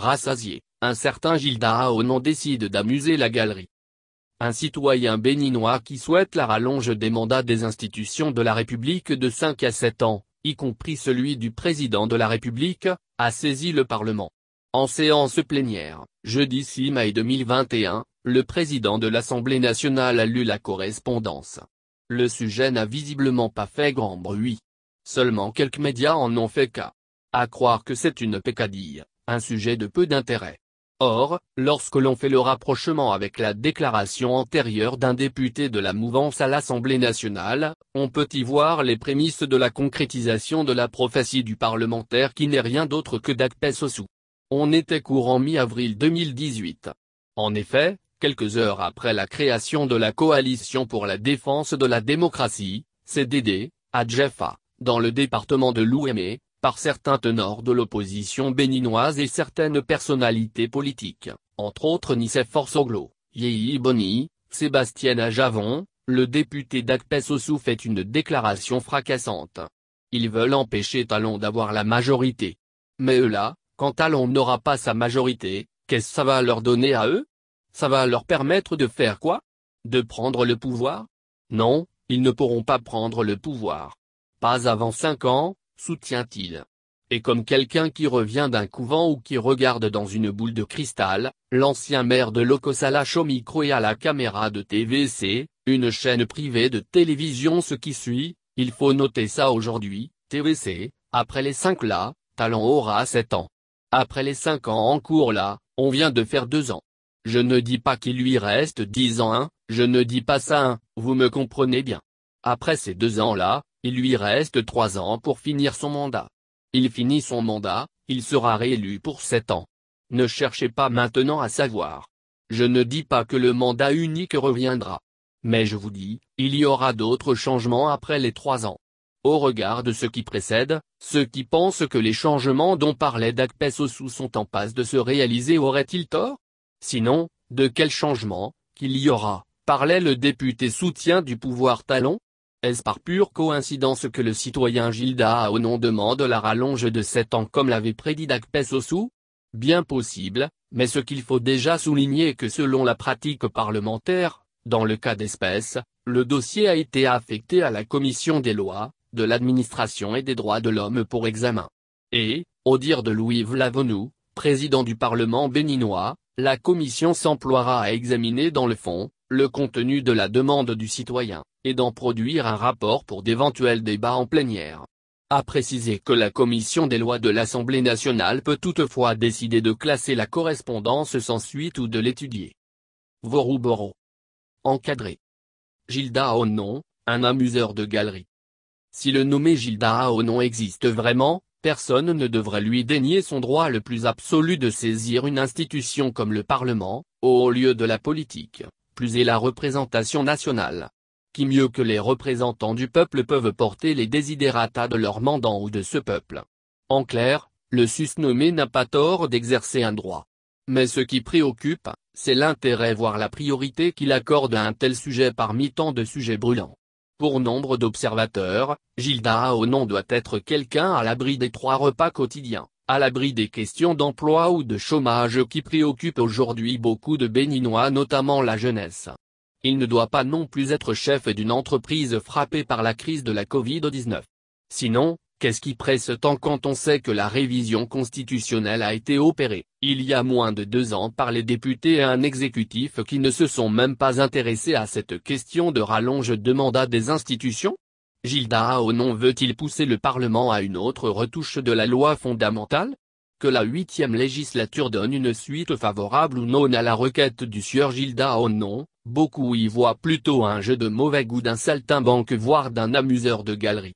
Rassasié, un certain Gilda Aonon décide d'amuser la galerie. Un citoyen béninois qui souhaite la rallonge des mandats des institutions de la République de 5 à 7 ans, y compris celui du président de la République, a saisi le Parlement. En séance plénière, jeudi 6 mai 2021, le président de l'Assemblée nationale a lu la correspondance. Le sujet n'a visiblement pas fait grand bruit. Seulement quelques médias en ont fait cas. À croire que c'est une pécadille un sujet de peu d'intérêt. Or, lorsque l'on fait le rapprochement avec la déclaration antérieure d'un député de la mouvance à l'Assemblée nationale, on peut y voir les prémices de la concrétisation de la prophétie du parlementaire qui n'est rien d'autre que d'Akpes On était courant mi-avril 2018. En effet, quelques heures après la création de la Coalition pour la défense de la démocratie, CDD, à Jeffa, dans le département de l'Ouémé, par certains tenors de l'opposition béninoise et certaines personnalités politiques, entre autres Nicef GLO, Yehi Boni, Sébastien Ajavon, le député d'Akpes Ossou fait une déclaration fracassante. Ils veulent empêcher Talon d'avoir la majorité. Mais eux là, quand Talon n'aura pas sa majorité, qu'est-ce que ça va leur donner à eux Ça va leur permettre de faire quoi De prendre le pouvoir Non, ils ne pourront pas prendre le pouvoir. Pas avant cinq ans, soutient-il. Et comme quelqu'un qui revient d'un couvent ou qui regarde dans une boule de cristal, l'ancien maire de Locos à à la caméra de TVC, une chaîne privée de télévision ce qui suit, il faut noter ça aujourd'hui, TVC, après les 5 là, Talent aura 7 ans. Après les 5 ans en cours là, on vient de faire 2 ans. Je ne dis pas qu'il lui reste 10 ans hein, je ne dis pas ça hein, vous me comprenez bien. Après ces 2 ans là, il lui reste trois ans pour finir son mandat. Il finit son mandat, il sera réélu pour sept ans. Ne cherchez pas maintenant à savoir. Je ne dis pas que le mandat unique reviendra. Mais je vous dis, il y aura d'autres changements après les trois ans. Au regard de ce qui précède, ceux qui pensent que les changements dont parlait Dagpes sont en passe de se réaliser auraient-ils tort Sinon, de quel changement, qu'il y aura, parlait le député soutien du pouvoir Talon est-ce par pure coïncidence que le citoyen Gilda Aonon demande la rallonge de 7 ans comme l'avait prédit Dagpès Bien possible, mais ce qu'il faut déjà souligner est que selon la pratique parlementaire, dans le cas d'espèce, le dossier a été affecté à la Commission des lois, de l'administration et des droits de l'homme pour examen. Et, au dire de Louis Vlavonou, président du Parlement béninois, la Commission s'emploiera à examiner dans le fond, le contenu de la demande du citoyen et d'en produire un rapport pour d'éventuels débats en plénière. A préciser que la commission des lois de l'Assemblée nationale peut toutefois décider de classer la correspondance sans suite ou de l'étudier. Voruboro. Encadré. Gilda AONON, un amuseur de galerie. Si le nommé Gilda AONON existe vraiment, personne ne devrait lui dénier son droit le plus absolu de saisir une institution comme le Parlement, au lieu de la politique, plus est la représentation nationale qui mieux que les représentants du peuple peuvent porter les désidérata de leur mandant ou de ce peuple. En clair, le susnommé n'a pas tort d'exercer un droit. Mais ce qui préoccupe, c'est l'intérêt voire la priorité qu'il accorde à un tel sujet parmi tant de sujets brûlants. Pour nombre d'observateurs, Gilda au nom doit être quelqu'un à l'abri des trois repas quotidiens, à l'abri des questions d'emploi ou de chômage qui préoccupent aujourd'hui beaucoup de Béninois notamment la jeunesse. Il ne doit pas non plus être chef d'une entreprise frappée par la crise de la Covid-19. Sinon, qu'est-ce qui presse tant quand on sait que la révision constitutionnelle a été opérée, il y a moins de deux ans par les députés et un exécutif qui ne se sont même pas intéressés à cette question de rallonge de mandat des institutions Gilda Aonon veut-il pousser le Parlement à une autre retouche de la loi fondamentale que la huitième législature donne une suite favorable ou non à la requête du sieur Gilda non, beaucoup y voient plutôt un jeu de mauvais goût d'un saltimbanque voire d'un amuseur de galerie.